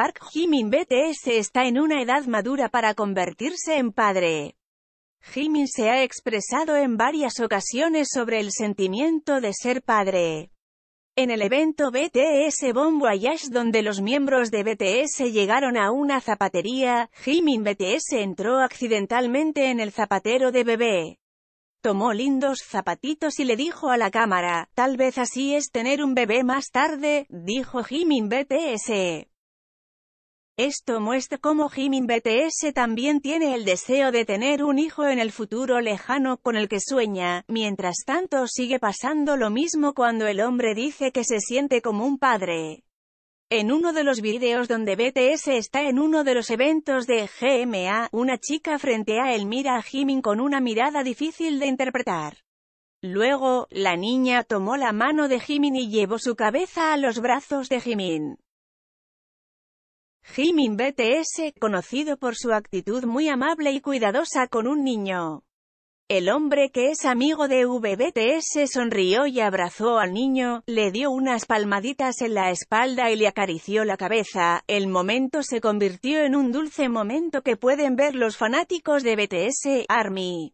Park Jimin BTS está en una edad madura para convertirse en padre. Jimin se ha expresado en varias ocasiones sobre el sentimiento de ser padre. En el evento BTS bombo Voyage donde los miembros de BTS llegaron a una zapatería, Jimin BTS entró accidentalmente en el zapatero de bebé. Tomó lindos zapatitos y le dijo a la cámara, tal vez así es tener un bebé más tarde, dijo Jimin BTS. Esto muestra cómo Jimin BTS también tiene el deseo de tener un hijo en el futuro lejano, con el que sueña. Mientras tanto sigue pasando lo mismo cuando el hombre dice que se siente como un padre. En uno de los videos donde BTS está en uno de los eventos de GMA, una chica frente a él mira a Jimin con una mirada difícil de interpretar. Luego, la niña tomó la mano de Jimin y llevó su cabeza a los brazos de Jimin. Jimin BTS, conocido por su actitud muy amable y cuidadosa con un niño. El hombre que es amigo de VBTS sonrió y abrazó al niño, le dio unas palmaditas en la espalda y le acarició la cabeza. El momento se convirtió en un dulce momento que pueden ver los fanáticos de BTS, ARMY.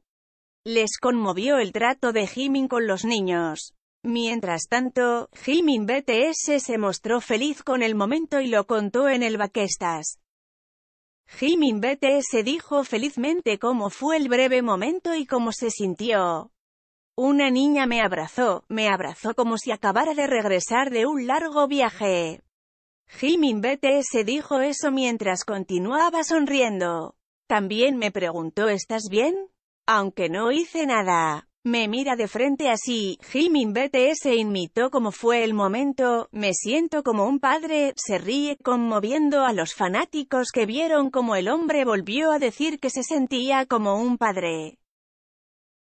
Les conmovió el trato de Jimin con los niños. Mientras tanto, Jimin BTS se mostró feliz con el momento y lo contó en el Baquestas. Jimin BTS dijo felizmente cómo fue el breve momento y cómo se sintió. Una niña me abrazó, me abrazó como si acabara de regresar de un largo viaje. Jimin BTS dijo eso mientras continuaba sonriendo. También me preguntó ¿estás bien? Aunque no hice nada. Me mira de frente así, Jimin BTS imitó como fue el momento, me siento como un padre, se ríe conmoviendo a los fanáticos que vieron como el hombre volvió a decir que se sentía como un padre.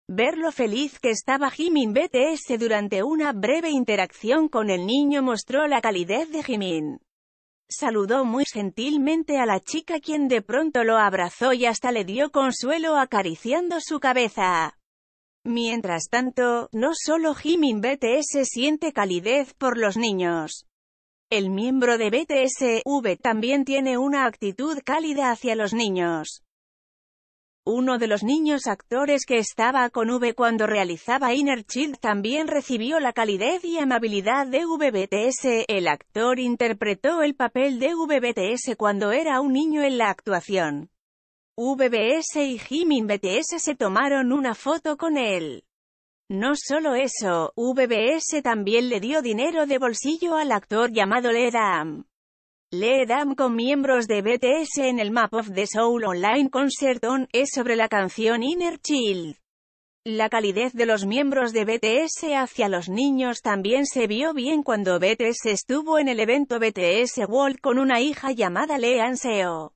Ver lo feliz que estaba Jimin BTS durante una breve interacción con el niño mostró la calidez de Jimin. Saludó muy gentilmente a la chica quien de pronto lo abrazó y hasta le dio consuelo acariciando su cabeza. Mientras tanto, no solo Jimin BTS siente calidez por los niños. El miembro de BTS, V, también tiene una actitud cálida hacia los niños. Uno de los niños actores que estaba con V cuando realizaba Inner Child también recibió la calidez y amabilidad de VBTS. El actor interpretó el papel de VBTS cuando era un niño en la actuación. VBS y Jimin BTS se tomaron una foto con él. No solo eso, VBS también le dio dinero de bolsillo al actor llamado Ledam. Dam con miembros de BTS en el Map of the Soul Online Concert On es sobre la canción Inner Child. La calidez de los miembros de BTS hacia los niños también se vio bien cuando BTS estuvo en el evento BTS World con una hija llamada Lee Anseo.